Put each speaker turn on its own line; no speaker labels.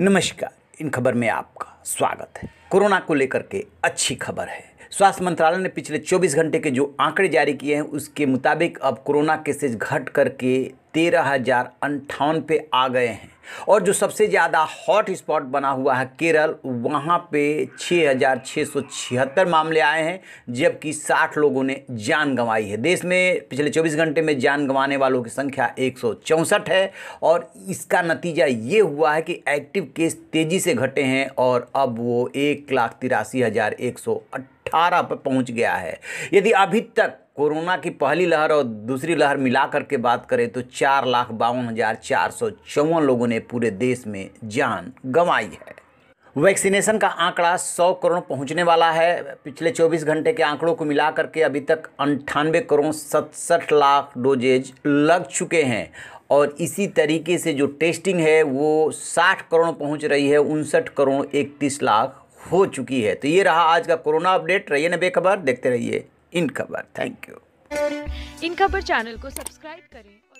नमस्कार इन खबर में आपका स्वागत है कोरोना को लेकर के अच्छी खबर है स्वास्थ्य मंत्रालय ने पिछले 24 घंटे के जो आंकड़े जारी किए हैं उसके मुताबिक अब कोरोना केसेज घट करके तेरह हजार अंठावन पे आ गए हैं और जो सबसे ज़्यादा हॉट स्पॉट बना हुआ है केरल वहाँ पे छः हज़ार छः सौ छिहत्तर मामले आए हैं जबकि साठ लोगों ने जान गंवाई है देश में पिछले चौबीस घंटे में जान गंवाने वालों की संख्या एक सौ चौंसठ है और इसका नतीजा ये हुआ है कि एक्टिव केस तेज़ी से घटे हैं और अब वो एक लाख तिरासी हज़ार एक सौ अट्ठारह पर पहुंच गया है यदि अभी तक कोरोना की पहली लहर और दूसरी लहर मिला करके बात करें तो चार लाख बावन हज़ार चार सौ चौवन लोगों ने पूरे देश में जान गंवाई है वैक्सीनेशन का आंकड़ा 100 करोड़ पहुंचने वाला है पिछले 24 घंटे के आंकड़ों को मिला करके अभी तक अंठानवे करोड़ सड़सठ लाख डोजेज लग चुके हैं और इसी तरीके से जो टेस्टिंग है वो 60 करोड़ पहुंच रही है उनसठ करोड़ इकतीस लाख हो चुकी है तो ये रहा आज का कोरोना अपडेट रहिए ना बेखबर देखते रहिए इन खबर थैंक यू इन खबर चैनल को सब्सक्राइब करें